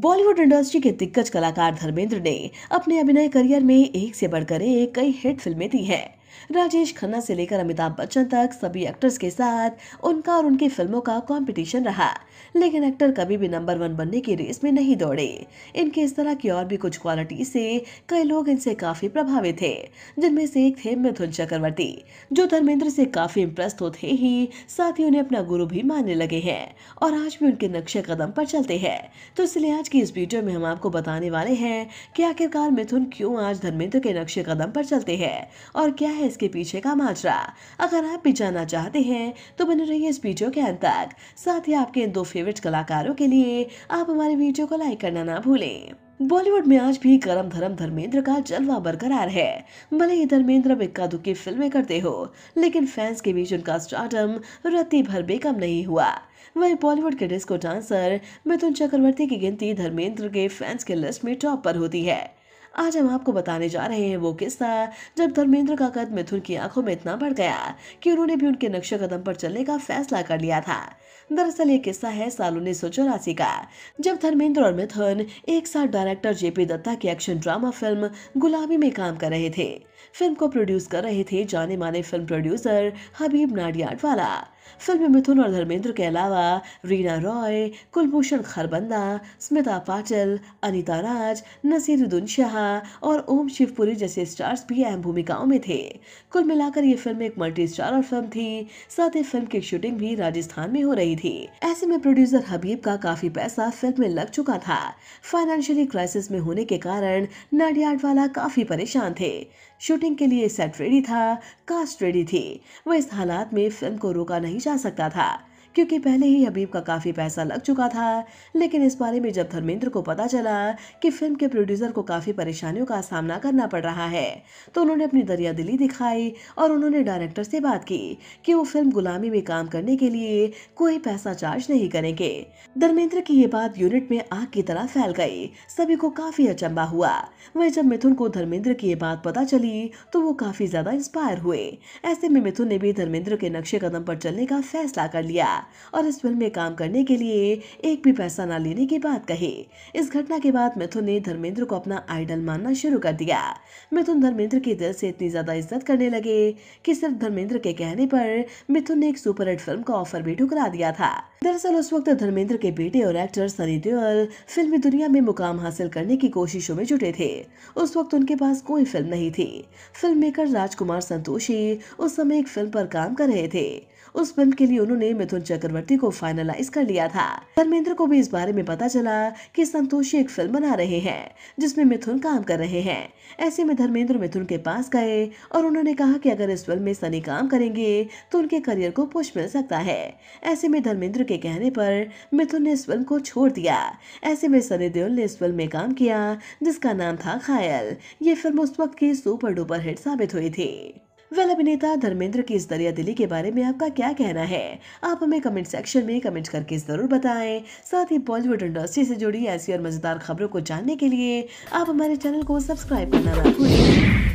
Bollywood industry के दिग्गज कलाकार धर्मेंद्र ने अपने अभिनय करियर में एक से बढ़कर एक कई हिट फिल्में दी हैं राजेश खन्ना से लेकर अमिताभ बच्चन तक सभी एक्टर्स के साथ उनका और उनकी फिल्मों का कंपटीशन रहा लेकिन एक्टर कभी भी नंबर वन बनने की रेस में नहीं दौड़े इनके इस तरह की और भी कुछ क्वालिटी से कई लोग इनसे काफी प्रभावित थे जिनमें से एक थे मिथुन चक्रवर्ती जो धर्मेंद्र से काफी इम्प्रेस होते तो ही साथ ही उन्हें अपना गुरु भी मानने लगे हैं और आज भी उनके नक्शे कदम पर चलते हैं तो इसलिए आज की इस वीडियो में हम आपको बताने वाले हैं कि आखिरकार मिथुन क्यों आज धर्मेंद्र के नक्शे कदम पर चलते हैं और क्या है इसके पीछे का माजरा अगर आप भी जानना चाहते हैं तो बने रहिए इस वीडियो के अंत तक साथ ही आपके इन दो फेवरेट कलाकारों के लिए आप हमारे वीडियो को लाइक करना ना भूलें बॉलीवुड में आज भी गरम धर्म धर्मेंद्र का जलवा बरकरार है भले ही धर्मेंद्र अब इक्का दुक्की फिल्में करते हो लेकिन फैंस के बीच उनका स्टार्टम रत्ती भर कम नहीं हुआ वही बॉलीवुड के डिस्को डांसर मिथुन चक्रवर्ती की गिनती धर्मेंद्र के फैंस के लिस्ट में टॉप पर होती है आज हम आपको बताने जा रहे हैं वो किस्सा जब धर्मेंद्र का कद मिथुन की आंखों में इतना बढ़ गया कि उन्होंने भी उनके नक्शे कदम पर चलने का फैसला कर लिया था दरअसल ये किस्सा है साल उन्नीस सौ चौरासी का जब धर्मेंद्र और मिथुन एक साथ डायरेक्टर जेपी दत्ता की एक्शन ड्रामा फिल्म गुलाबी में काम कर रहे थे फिल्म को प्रोड्यूस कर रहे थे जाने माने film producer Habib Nadiadwala film में मिथुन और धर्मेंद्र के अलावा रीना रॉय कुलभूषण खरबंदा स्मिता पाटिल अनिता राज नसीरुद्दीन शाह और ओम शिवपुरी जैसे स्टार्स भी अहम भूमिकाओं में थे कुल मिलाकर ये फिल्म एक मल्टी स्टारर फिल्म थी साथ ही फिल्म की शूटिंग भी राजस्थान में हो रही थी ऐसे में प्रोड्यूसर हबीब का काफी पैसा फिल्म में लग चुका था फाइनेंशियली क्राइसिस में होने के कारण नाडियाड वाला काफी परेशान थे शूटिंग के लिए सेट रेडी था कास्ट रेडी थी वो इस हालात में फिल्म को रोका नहीं जा सकता था क्योंकि पहले ही हबीब का काफ़ी पैसा लग चुका था लेकिन इस बारे में जब धर्मेंद्र को पता चला कि फिल्म के प्रोड्यूसर को काफ़ी परेशानियों का सामना करना पड़ रहा है तो उन्होंने अपनी दरिया दिली दिखाई और उन्होंने डायरेक्टर से बात की कि वो फिल्म गुलामी में काम करने के लिए कोई पैसा चार्ज नहीं करेंगे धर्मेंद्र की ये बात यूनिट में आग की तरह फैल गई सभी को काफ़ी अचंबा हुआ वही जब मिथुन को धर्मेंद्र की ये बात पता चली तो वो काफ़ी ज़्यादा इंस्पायर हुए ऐसे में मिथुन ने भी धर्मेंद्र के नक्शे कदम पर चलने का फैसला कर लिया और इस फिल्म में काम करने के लिए एक भी पैसा ना लेने की बात कही इस घटना के बाद मिथुन ने धर्मेंद्र को अपना आइडल मानना शुरू कर दिया मिथुन धर्मेंद्र के दिल से इतनी ज़्यादा इज्जत करने लगे कि सिर्फ धर्मेंद्र के कहने पर मिथुन ने एक सुपरहिट फिल्म का ऑफर भी ठुकरा दिया था दरअसल उस वक्त धर्मेंद्र के बेटे और एक्टर सनी देओल फिल्मी दुनिया में मुकाम हासिल करने की कोशिशों में जुटे थे उस वक्त उनके पास कोई फिल्म नहीं थी फिल्म मेकर राजकुमार संतोषी उस समय एक फिल्म पर काम कर रहे थे उस फिल्म के लिए उन्होंने मिथुन चक्रवर्ती को फाइनलाइज कर लिया था धर्मेंद्र को भी इस बारे में पता चला कि संतोषी एक फिल्म बना रहे हैं जिसमें मिथुन काम कर रहे हैं ऐसे में धर्मेंद्र मिथुन के पास गए और उन्होंने कहा कि अगर इस फिल्म में सनी काम करेंगे तो उनके करियर को पुष्ट मिल सकता है ऐसे में धर्मेंद्र के कहने पर मिथुन ने इस फिल्म को छोड़ दिया ऐसे में सनी देओल ने इस फिल्म में काम किया जिसका नाम था खायल ये फिल्म उस वक्त की सुपर डुपर हिट साबित हुई थी वेल अभिनेता धर्मेंद्र की इस दरिया दिली के बारे में आपका क्या कहना है आप हमें कमेंट सेक्शन में कमेंट करके ज़रूर बताएं साथ ही बॉलीवुड इंडस्ट्री से जुड़ी ऐसी और मज़ेदार खबरों को जानने के लिए आप हमारे चैनल को सब्सक्राइब करना ना भूलें